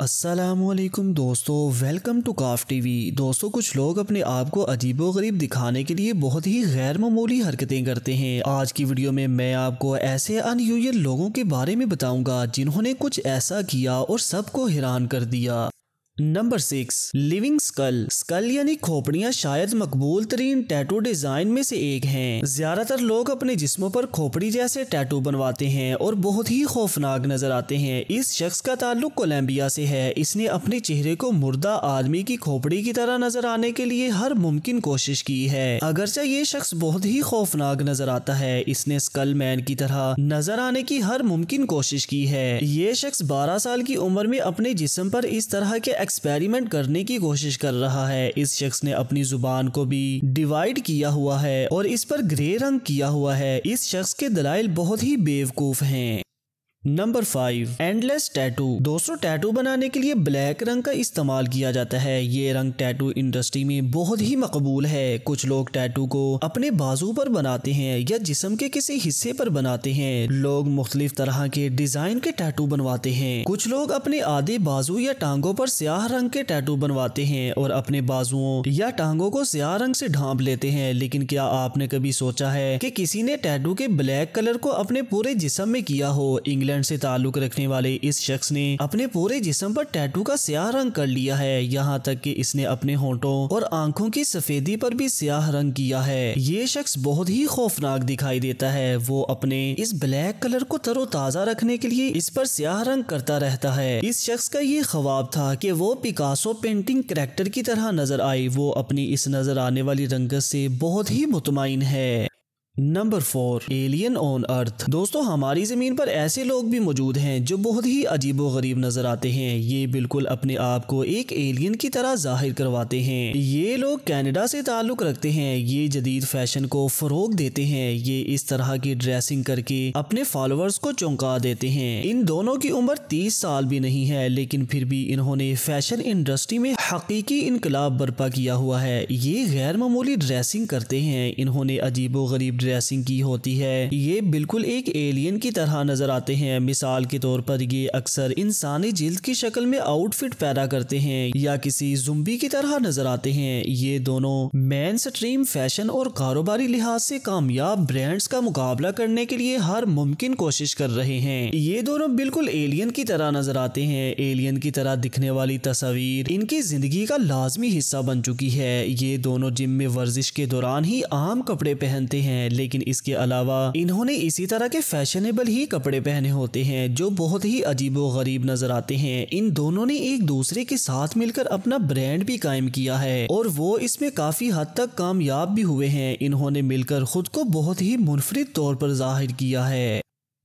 असलम दोस्तों welcome to calf TV दोस्तों कुछ लोग अपने आप को अजीबो गरीब दिखाने के लिए बहुत ही गैर ममूली हरकतें करते हैं आज की वीडियो में मैं आपको ऐसे अनयूजल लोगों के बारे में बताऊंगा जिन्होंने कुछ ऐसा किया और सबको हैरान कर दिया number six living skull skull यानी खोपड़ियां शायद मकबूल तरीन टैटू डिजाइन में से एक हैं। ज्यादातर लोग अपने जिस्मों पर खोपड़ी जैसे टैटू बनवाते हैं और बहुत ही खौफनाक नजर आते हैं इस शख्स का ताल्लुक कोलंबिया से है इसने अपने चेहरे को मुर्दा आदमी की खोपड़ी की तरह नजर आने के लिए हर मुमकिन कोशिश की है अगरचे ये शख्स बहुत ही खौफनाक नजर आता है इसने स्कल मैन की तरह नजर आने की हर मुमकिन कोशिश की है ये शख्स बारह साल की उम्र में अपने जिसम पर इस तरह के एक्सपेरिमेंट करने की कोशिश कर रहा है इस शख्स ने अपनी जुबान को भी डिवाइड किया हुआ है और इस पर ग्रे रंग किया हुआ है इस शख्स के दलाइल बहुत ही बेवकूफ हैं नंबर फाइव एंडलेस टैटू दोस्तों टैटू बनाने के लिए ब्लैक रंग का इस्तेमाल किया जाता है ये रंग टैटू इंडस्ट्री में बहुत ही मकबूल है कुछ लोग टैटू को अपने बाजू पर बनाते हैं या जिसम के किसी हिस्से पर बनाते हैं लोग मुख्तलिफ तरह के डिजाइन के टैटू बनवाते हैं कुछ लोग अपने आधे बाजू या टांगों पर स्याह रंग के टैटू बनवाते हैं और अपने बाजुओं या टांगों को स्याह रंग से ढांप लेते हैं लेकिन क्या आपने कभी सोचा है कि किसी ने टैटू के ब्लैक कलर को अपने पूरे जिसम में किया हो इंग्लैंड न्यूजीलैंड से ताल्लुक रखने वाले इस शख्स ने अपने पूरे जिस्म पर टैटू का स्याह रंग कर लिया है यहाँ तक कि इसने अपने होठों और आंखों की सफेदी पर भी स्याह रंग किया है ये शख्स बहुत ही खौफनाक दिखाई देता है वो अपने इस ब्लैक कलर को तरोताजा रखने के लिए इस पर स्याह रंग करता रहता है इस शख्स का ये ख्वाब था की वो पिकासो पेंटिंग करेक्टर की तरह नजर आई वो अपनी इस नजर आने वाली रंगत से बहुत ही मुतमिन है number four alien on earth दोस्तों हमारी ज़मीन पर ऐसे लोग भी मौजूद हैं जो बहुत ही अजीबो गरीब नज़र आते हैं ये बिल्कुल अपने आप को एक एलियन की तरह जाहिर करवाते हैं ये लोग कनाडा से ताल्लुक़ रखते हैं ये जदीद फैशन को फ़रोग देते हैं ये इस तरह की ड्रेसिंग करके अपने फॉलोअर्स को चौंका देते हैं इन दोनों की उम्र तीस साल भी नहीं है लेकिन फिर भी इन्होंने फैशन इंडस्ट्री में हकीकी इनकलाब बर्पा किया हुआ है ये गैर मामूली ड्रेसिंग करते हैं इन्होंने अजीबो गरीब ड्रेसिंग की होती है ये बिल्कुल एक एलियन की तरह नजर आते हैं मिसाल के तौर पर ये अक्सर इंसानी जिल्द की शक्ल में आउटफिट पैदा करते हैं या किसी जुम्बी की तरह नजर आते हैं ये दोनों मैन स्ट्रीम फैशन और कारोबारी लिहाज से कामयाब ब्रांड्स का मुकाबला करने के लिए हर मुमकिन कोशिश कर रहे हैं ये दोनों बिल्कुल एलियन की तरह नजर आते हैं एलियन की तरह दिखने वाली तस्वीर इनकी जिंदगी का लाजमी हिस्सा बन चुकी है ये दोनों जिम में वर्जिश के दौरान ही आम कपड़े पहनते हैं लेकिन इसके अलावा इन्होंने इसी तरह के फैशनेबल ही कपड़े पहने होते हैं जो बहुत ही अजीबो गरीब नजर आते हैं इन दोनों ने एक दूसरे के साथ मिलकर अपना ब्रांड भी कायम किया है और वो इसमें काफी हद तक कामयाब भी हुए हैं इन्होंने मिलकर खुद को बहुत ही मुनफरद तौर पर जाहिर किया है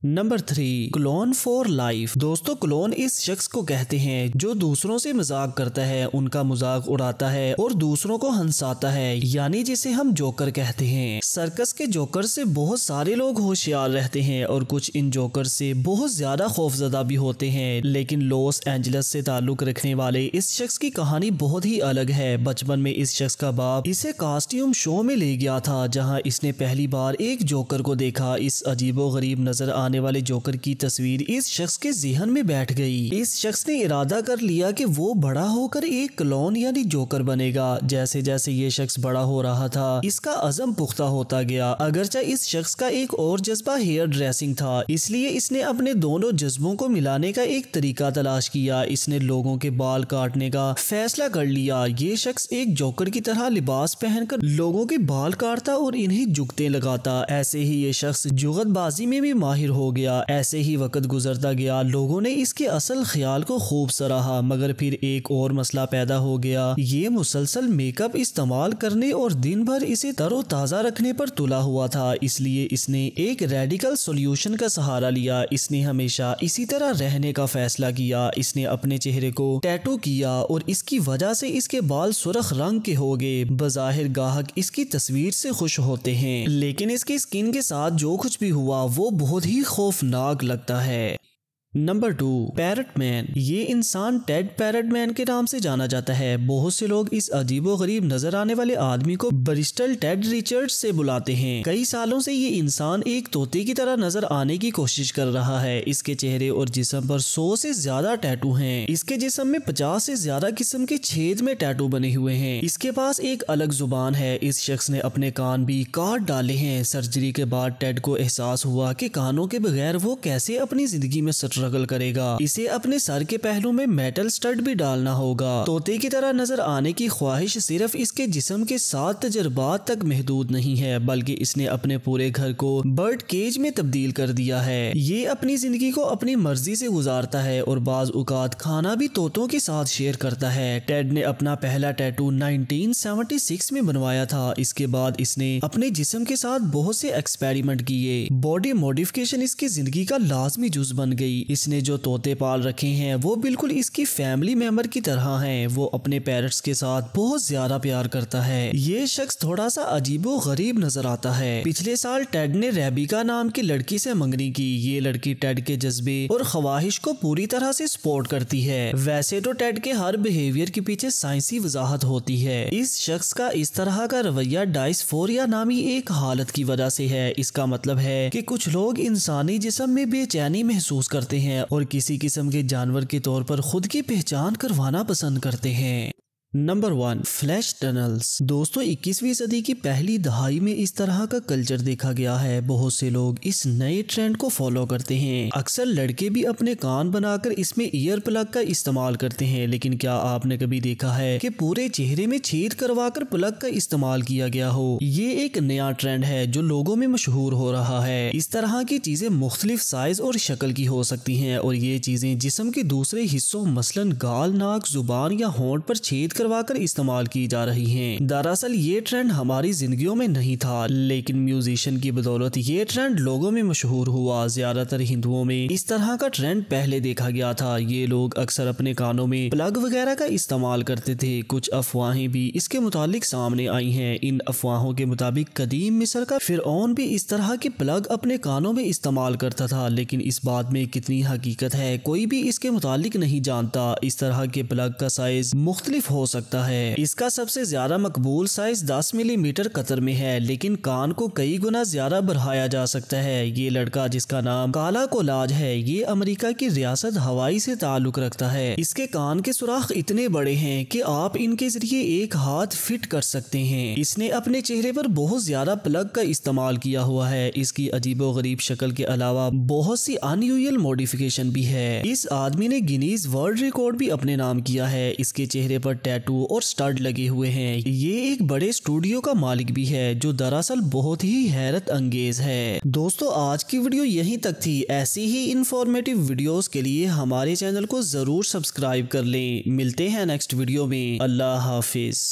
number three clone for life दोस्तों क्लोन इस शख्स को कहते हैं जो दूसरों से मजाक करता है उनका मजाक उड़ाता है और दूसरों को हंसाता है यानी जिसे हम जोकर कहते हैं सर्कस के जोकर से बहुत सारे लोग होशियार रहते हैं और कुछ इन जोकर से बहुत ज्यादा खौफजदा भी होते हैं लेकिन लॉस एंजलस से ताल्लुक रखने वाले इस शख्स की कहानी बहुत ही अलग है बचपन में इस शख्स का बाप इसे कास्ट्यूम शो में ले गया था जहाँ इसने पहली बार एक जोकर को देखा इस अजीबो गरीब नजर आने आने वाले जोकर की तस्वीर इस शख्स के जहन में बैठ गई इस शख्स ने इरादा कर लिया कि वो बड़ा होकर एक क्लोन यानी जोकर बनेगा जैसे जैसे ये शख्स बड़ा हो रहा था इसका अजम पुख्ता होता गया अगरचे इस शख्स का एक और जज्बा हेयर ड्रेसिंग था इसलिए इसने अपने दोनों जज्बों को मिलाने का एक तरीका तलाश किया इसने लोगों के बाल काटने का फैसला कर लिया ये शख्स एक जोकर की तरह लिबास पहनकर लोगों के बाल काटता और इन्हें जुगते लगाता ऐसे ही ये शख्स जुगतबाजी में भी माहिर हो हो गया ऐसे ही वक़्त गुजरता गया लोगों ने इसके असल ख्याल को खूब सराहा मगर फिर एक और मसला पैदा हो गया ये मुसलसल मेकअप इस्तेमाल करने और दिन भर इसे तरोताज़ा रखने पर तुला हुआ था इसलिए इसने एक रेडिकल सोल्यूशन का सहारा लिया इसने हमेशा इसी तरह रहने का फैसला किया इसने अपने चेहरे को टैटू किया और इसकी वजह से इसके बाल सुरख रंग के हो गए बज़ाहिर गाहक इसकी तस्वीर से खुश होते हैं लेकिन इसकी स्किन के साथ जो कुछ भी हुआ वो बहुत ही खौफनाक लगता है नंबर टू मैन ये इंसान टेड पैरटमैन के नाम से जाना जाता है बहुत से लोग इस अजीबो गरीब नजर आने वाले आदमी को ब्रिस्टल टेड रिचर्ड से बुलाते हैं कई सालों से ये इंसान एक तोते की तरह नजर आने की कोशिश कर रहा है इसके चेहरे और जिसम पर सौ से ज्यादा टैटू हैं। इसके जिसम में पचास से ज्यादा किस्म के छेद में टैटू बने हुए हैं इसके पास एक अलग जुबान है इस शख्स ने अपने कान भी काट डाले हैं सर्जरी के बाद टेड को एहसास हुआ की कानों के बगैर वो कैसे अपनी जिंदगी में सट स्ट्रगल करेगा इसे अपने सर के पहलू में मेटल स्टड भी डालना होगा तोते की तरह नजर आने की ख्वाहिश सिर्फ इसके जिसम के साथ तजर्बात तक महदूद नहीं है बल्कि इसने अपने पूरे घर को बर्ड केज में तब्दील कर दिया है ये अपनी जिंदगी को अपनी मर्जी से गुजारता है और बाज औकात खाना भी तोतों के साथ शेयर करता है टेड ने अपना पहला टैटू 1976 में बनवाया था इसके बाद इसने अपने जिसम के साथ बहुत से एक्सपेरिमेंट किए बॉडी मॉडिफिकेशन इसकी जिंदगी का लाजमी जुज बन गई इसने जो तोते पाल रखे हैं वो बिल्कुल इसकी फैमिली मेम्बर की तरह हैं वो अपने पेरेंट्स के साथ बहुत ज्यादा प्यार करता है ये शख्स थोड़ा सा अजीबो गरीब नजर आता है पिछले साल टेड ने रेबिका नाम की लड़की से मंगनी की ये लड़की टेड के जज्बे और ख्वाहिश को पूरी तरह से सपोर्ट करती है वैसे तो टेड के हर बिहेवियर के पीछे साइंसी वजाहत होती है इस शख्स का इस तरह का रवैया डाइसफोरिया नामी एक हालत की वजह से है इसका मतलब है की कुछ लोग इंसानी जिसम में बेचैनी महसूस करते हैं हैं और किसी किस्म के जानवर के तौर पर खुद की पहचान करवाना पसंद करते हैं नंबर वन फ्लैश टनल्स दोस्तों 21वीं सदी की पहली दहाई में इस तरह का कल्चर देखा गया है बहुत से लोग इस नए ट्रेंड को फॉलो करते हैं अक्सर लड़के भी अपने कान बनाकर इसमें ईयर प्लग का इस्तेमाल करते हैं लेकिन क्या आपने कभी देखा है कि पूरे चेहरे में छेद करवाकर प्लग का इस्तेमाल किया गया हो ये एक नया ट्रेंड है जो लोगों में मशहूर हो रहा है इस तरह की चीजें मुख्तलिफ साइज और शक्ल की हो सकती है और ये चीजें जिसम के दूसरे हिस्सों मसलन गाल नाक जुबान या होंठ पर छेद कर करवाकर इस्तेमाल की जा रही हैं। दरअसल ये ट्रेंड हमारी जिंदगियों में नहीं था लेकिन म्यूजिशियन की बदौलत ये ट्रेंड लोगों में मशहूर हुआ ज्यादातर हिंदुओं में इस तरह का ट्रेंड पहले देखा गया था ये लोग अक्सर अपने कानों में प्लग वगैरह का इस्तेमाल करते थे कुछ अफवाहें भी इसके मुतालिक सामने आई है इन अफवाहों के मुताबिक कदीम मिसर का फिर भी इस तरह के प्लग अपने कानों में इस्तेमाल करता था लेकिन इस बात में कितनी हकीकत है कोई भी इसके मुतालिक नहीं जानता इस तरह के प्लग का साइज मुख्तलिफ हो सकता है इसका सबसे ज्यादा मकबूल साइज 10 मिलीमीटर कतर में है लेकिन कान को कई गुना ज्यादा बढ़ाया जा सकता है ये लड़का जिसका नाम काला कोलाज है ये अमेरिका की रियासत हवाई से ताल्लुक रखता है इसके कान के सुराख इतने बड़े हैं कि आप इनके जरिए एक हाथ फिट कर सकते हैं इसने अपने चेहरे पर बहुत ज्यादा प्लग का इस्तेमाल किया हुआ है इसकी अजीबो गरीब शक्ल के अलावा बहुत सी अनयूजल मॉडिफिकेशन भी है इस आदमी ने गिनीज वर्ल्ड रिकॉर्ड भी अपने नाम किया है इसके चेहरे पर टैट टैटू और स्टड लगे हुए हैं ये एक बड़े स्टूडियो का मालिक भी है जो दरअसल बहुत ही हैरत अंगेज है दोस्तों आज की वीडियो यहीं तक थी ऐसी ही इंफॉर्मेटिव वीडियोस के लिए हमारे चैनल को जरूर सब्सक्राइब कर लें मिलते हैं नेक्स्ट वीडियो में अल्लाह हाफिज